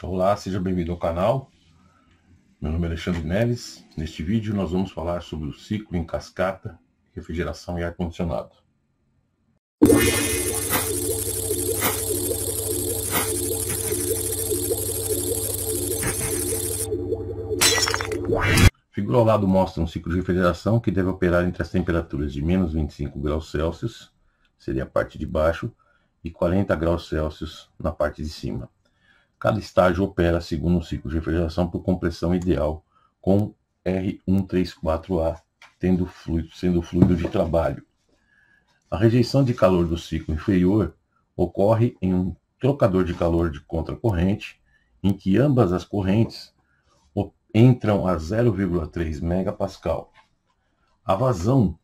Olá, seja bem-vindo ao canal. Meu nome é Alexandre Neves. Neste vídeo nós vamos falar sobre o ciclo em cascata, refrigeração e ar-condicionado. Figura ao lado mostra um ciclo de refrigeração que deve operar entre as temperaturas de menos 25 graus Celsius, seria a parte de baixo, e 40 graus Celsius na parte de cima. Cada estágio opera segundo um ciclo de refrigeração por compressão ideal, com R134A tendo fluido, sendo fluido de trabalho. A rejeição de calor do ciclo inferior ocorre em um trocador de calor de contracorrente, em que ambas as correntes entram a 0,3 MPa. A vazão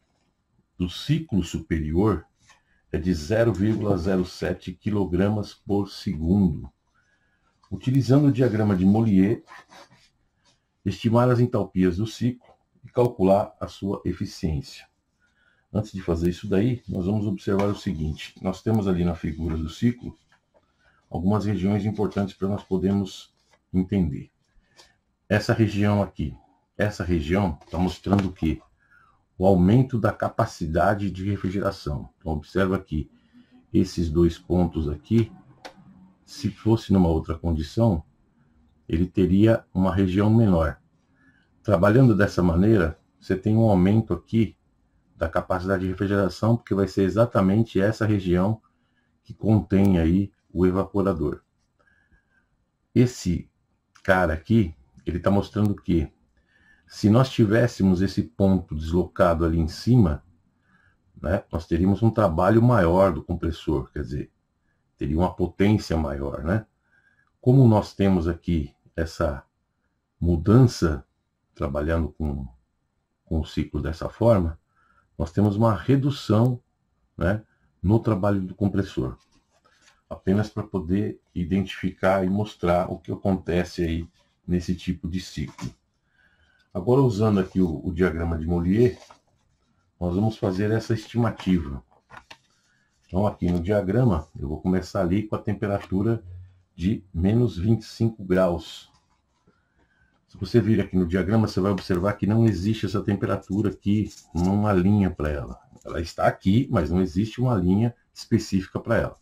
do ciclo superior é de 0,07 kg por segundo. Utilizando o diagrama de Mollier, estimar as entalpias do ciclo e calcular a sua eficiência. Antes de fazer isso daí, nós vamos observar o seguinte. Nós temos ali na figura do ciclo algumas regiões importantes para nós podermos entender. Essa região aqui, essa região está mostrando o O aumento da capacidade de refrigeração. Então, observa que esses dois pontos aqui se fosse numa outra condição, ele teria uma região menor. Trabalhando dessa maneira, você tem um aumento aqui da capacidade de refrigeração, porque vai ser exatamente essa região que contém aí o evaporador. Esse cara aqui, ele está mostrando que se nós tivéssemos esse ponto deslocado ali em cima, né, nós teríamos um trabalho maior do compressor, quer dizer, teria uma potência maior, né? Como nós temos aqui essa mudança, trabalhando com, com o ciclo dessa forma, nós temos uma redução né, no trabalho do compressor. Apenas para poder identificar e mostrar o que acontece aí nesse tipo de ciclo. Agora, usando aqui o, o diagrama de Mollier, nós vamos fazer essa estimativa. Então, aqui no diagrama, eu vou começar ali com a temperatura de menos 25 graus. Se você vir aqui no diagrama, você vai observar que não existe essa temperatura aqui, uma linha para ela. Ela está aqui, mas não existe uma linha específica para ela.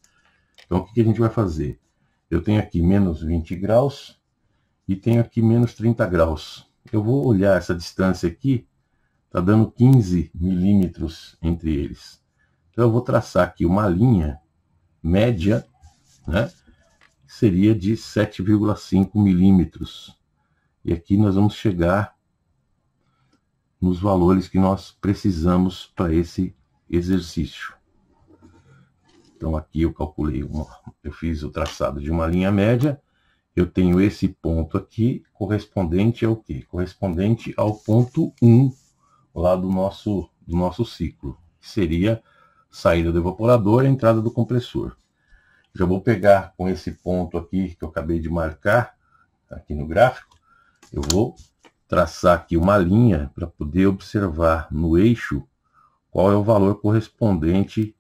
Então, o que a gente vai fazer? Eu tenho aqui menos 20 graus e tenho aqui menos 30 graus. Eu vou olhar essa distância aqui, está dando 15 milímetros entre eles. Então eu vou traçar aqui uma linha média, né? Seria de 7,5 milímetros. E aqui nós vamos chegar nos valores que nós precisamos para esse exercício. Então aqui eu calculei, uma, eu fiz o traçado de uma linha média, eu tenho esse ponto aqui correspondente ao quê? Correspondente ao ponto 1 lá do nosso, do nosso ciclo, que seria saída do evaporador e a entrada do compressor. Já vou pegar com esse ponto aqui que eu acabei de marcar, aqui no gráfico, eu vou traçar aqui uma linha para poder observar no eixo qual é o valor correspondente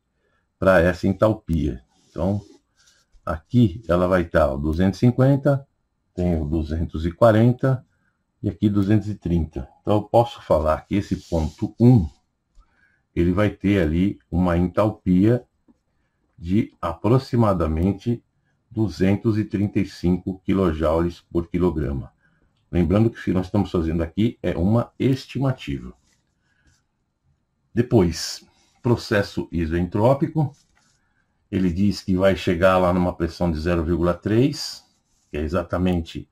para essa entalpia. Então, aqui ela vai estar 250, tenho 240 e aqui 230. Então, eu posso falar que esse ponto 1 ele vai ter ali uma entalpia de aproximadamente 235 kJ por quilograma. Lembrando que o que nós estamos fazendo aqui é uma estimativa. Depois, processo isentrópico. Ele diz que vai chegar lá numa pressão de 0,3, que é exatamente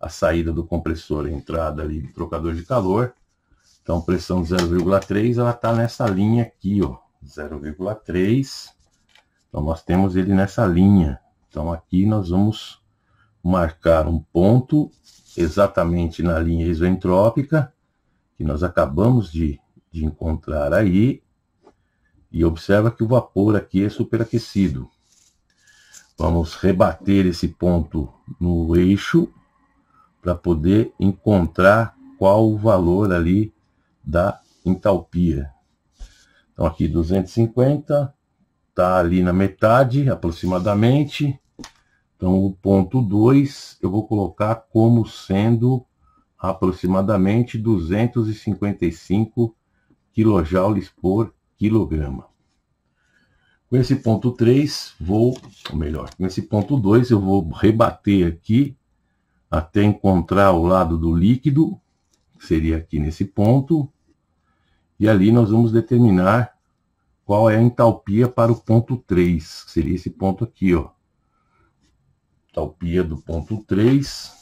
a saída do compressor, a entrada ali do trocador de calor. Então, pressão 0,3, ela está nessa linha aqui, ó, 0,3. Então, nós temos ele nessa linha. Então, aqui nós vamos marcar um ponto exatamente na linha isentrópica, que nós acabamos de, de encontrar aí. E observa que o vapor aqui é superaquecido. Vamos rebater esse ponto no eixo para poder encontrar qual o valor ali da entalpia. Então aqui 250, está ali na metade aproximadamente. Então o ponto 2 eu vou colocar como sendo aproximadamente 255 kJ por quilograma. Com esse ponto 3, vou, ou melhor, com esse ponto 2 eu vou rebater aqui até encontrar o lado do líquido seria aqui nesse ponto, e ali nós vamos determinar qual é a entalpia para o ponto 3, que seria esse ponto aqui, ó. Entalpia do ponto 3,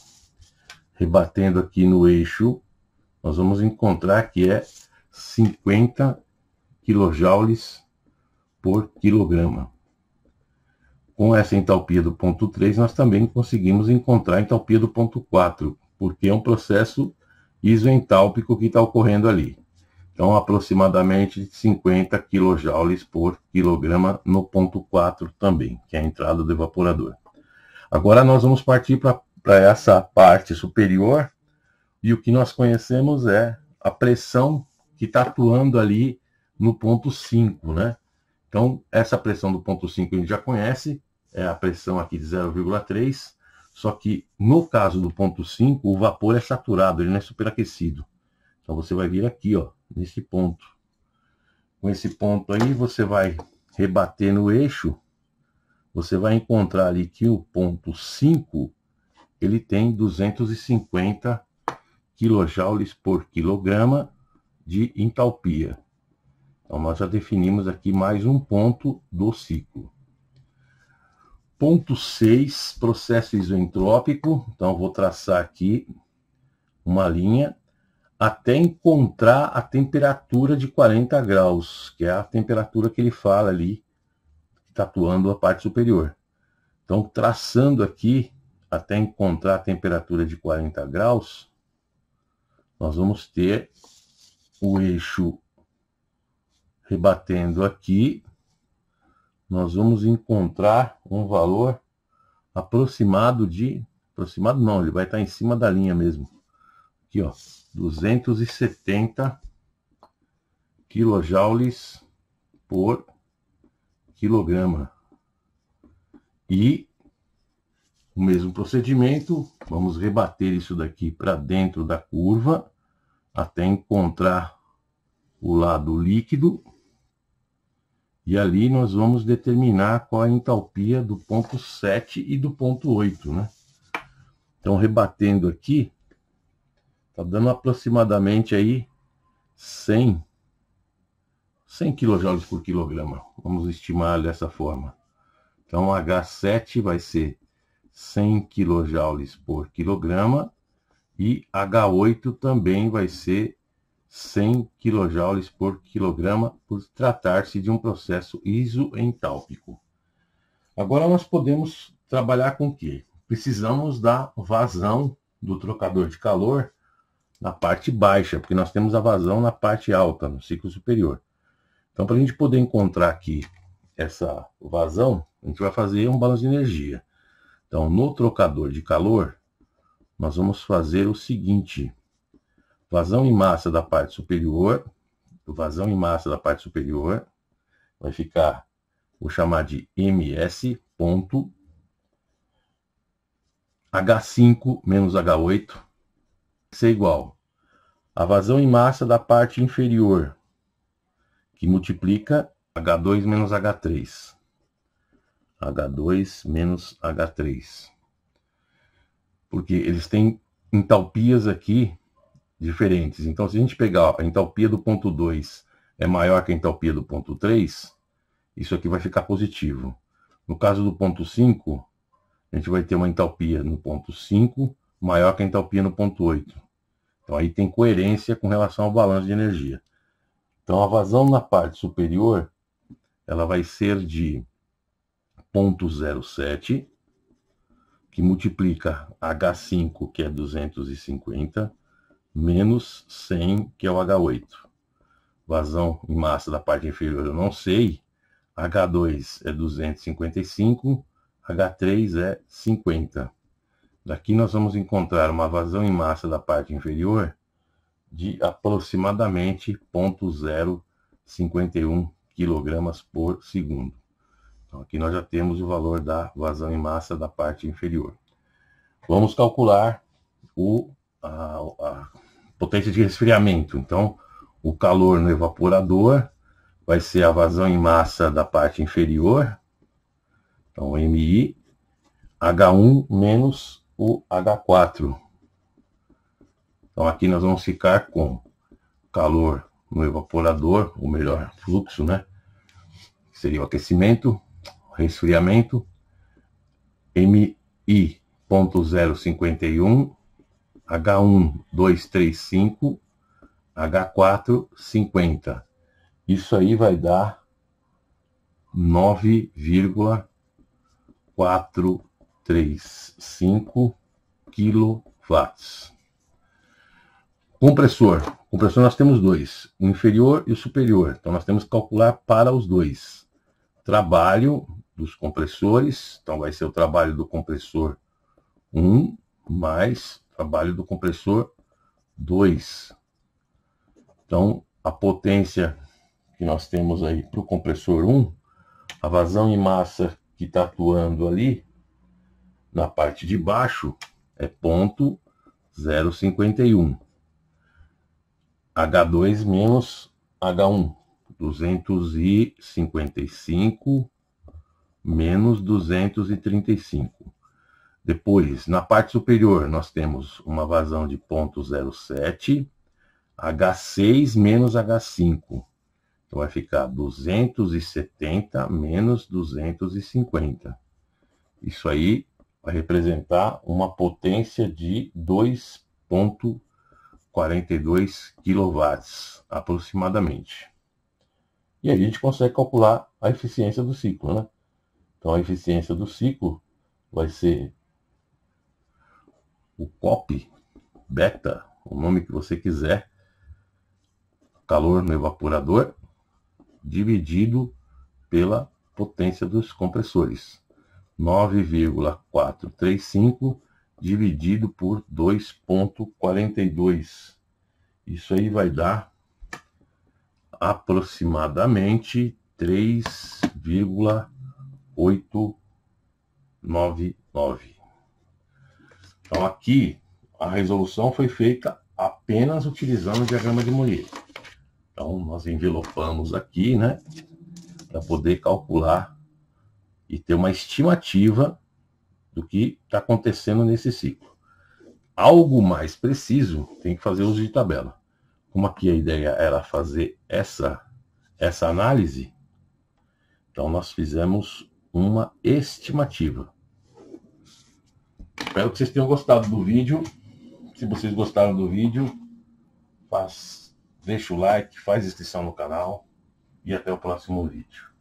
rebatendo aqui no eixo, nós vamos encontrar que é 50 quilojoules por quilograma. Com essa entalpia do ponto 3, nós também conseguimos encontrar a entalpia do ponto 4, porque é um processo isoentálpico que está ocorrendo ali. Então, aproximadamente 50 kJ por quilograma no ponto 4 também, que é a entrada do evaporador. Agora nós vamos partir para essa parte superior e o que nós conhecemos é a pressão que está atuando ali no ponto 5, né? Então, essa pressão do ponto 5 a gente já conhece, é a pressão aqui de 0,3 só que no caso do ponto 5, o vapor é saturado, ele não é superaquecido. Então você vai vir aqui, ó, nesse ponto. Com esse ponto aí, você vai rebater no eixo, você vai encontrar ali que o ponto 5, ele tem 250 kJ por quilograma de entalpia. Então nós já definimos aqui mais um ponto do ciclo. Ponto 6, processo isentrópico. Então, vou traçar aqui uma linha até encontrar a temperatura de 40 graus, que é a temperatura que ele fala ali, tatuando tá a parte superior. Então, traçando aqui até encontrar a temperatura de 40 graus, nós vamos ter o eixo rebatendo aqui nós vamos encontrar um valor aproximado de. Aproximado não, ele vai estar em cima da linha mesmo. Aqui, ó, 270 quilojoules por quilograma. E o mesmo procedimento, vamos rebater isso daqui para dentro da curva até encontrar o lado líquido e ali nós vamos determinar qual a entalpia do ponto 7 e do ponto 8, né? Então, rebatendo aqui, está dando aproximadamente aí 100, 100 kJ por quilograma. Vamos estimar dessa forma. Então, H7 vai ser 100 kJ por quilograma e H8 também vai ser 100 kJ por quilograma por tratar-se de um processo isoentálpico. Agora nós podemos trabalhar com o que? Precisamos da vazão do trocador de calor na parte baixa, porque nós temos a vazão na parte alta, no ciclo superior. Então, para a gente poder encontrar aqui essa vazão, a gente vai fazer um balanço de energia. Então, no trocador de calor, nós vamos fazer o seguinte. Vazão em massa da parte superior, vazão em massa da parte superior, vai ficar, vou chamar de ms ponto H5 menos H8 ser é igual a vazão em massa da parte inferior, que multiplica H2 menos H3. H2 menos H3. Porque eles têm entalpias aqui diferentes. Então, se a gente pegar a entalpia do ponto 2 é maior que a entalpia do ponto 3, isso aqui vai ficar positivo. No caso do ponto 5, a gente vai ter uma entalpia no ponto 5 maior que a entalpia no ponto 8. Então, aí tem coerência com relação ao balanço de energia. Então, a vazão na parte superior ela vai ser de 0,07, que multiplica H5, que é 250, menos 100, que é o H8. Vazão em massa da parte inferior eu não sei. H2 é 255, H3 é 50. Daqui nós vamos encontrar uma vazão em massa da parte inferior de aproximadamente 0,051 kg por segundo. Então, aqui nós já temos o valor da vazão em massa da parte inferior. Vamos calcular o, a, a potência de resfriamento. Então, o calor no evaporador vai ser a vazão em massa da parte inferior, então MI, H1 menos o H4. Então aqui nós vamos ficar com calor no evaporador, ou melhor, fluxo, né? Seria o aquecimento, resfriamento, MI.051 H1235, H450. Isso aí vai dar 9,435 kW. Compressor. Compressor nós temos dois, o inferior e o superior. Então nós temos que calcular para os dois. Trabalho dos compressores, então vai ser o trabalho do compressor 1 mais trabalho do compressor 2. Então, a potência que nós temos aí para o compressor 1, um, a vazão em massa que está atuando ali, na parte de baixo, é 0.051. H2 menos H1, 255 menos 235. Depois, na parte superior, nós temos uma vazão de 0.07, H6 menos H5. Então, vai ficar 270 menos 250. Isso aí vai representar uma potência de 2.42 kW, aproximadamente. E aí a gente consegue calcular a eficiência do ciclo, né? Então, a eficiência do ciclo vai ser o COP, beta, o nome que você quiser, calor no evaporador, dividido pela potência dos compressores. 9,435 dividido por 2,42. Isso aí vai dar aproximadamente 3,899. Então aqui a resolução foi feita apenas utilizando o diagrama de Mourier. Então nós envelopamos aqui, né, para poder calcular e ter uma estimativa do que está acontecendo nesse ciclo. Algo mais preciso tem que fazer uso de tabela. Como aqui a ideia era fazer essa essa análise, então nós fizemos uma estimativa. Espero que vocês tenham gostado do vídeo. Se vocês gostaram do vídeo, faz, deixa o like, faz inscrição no canal e até o próximo vídeo.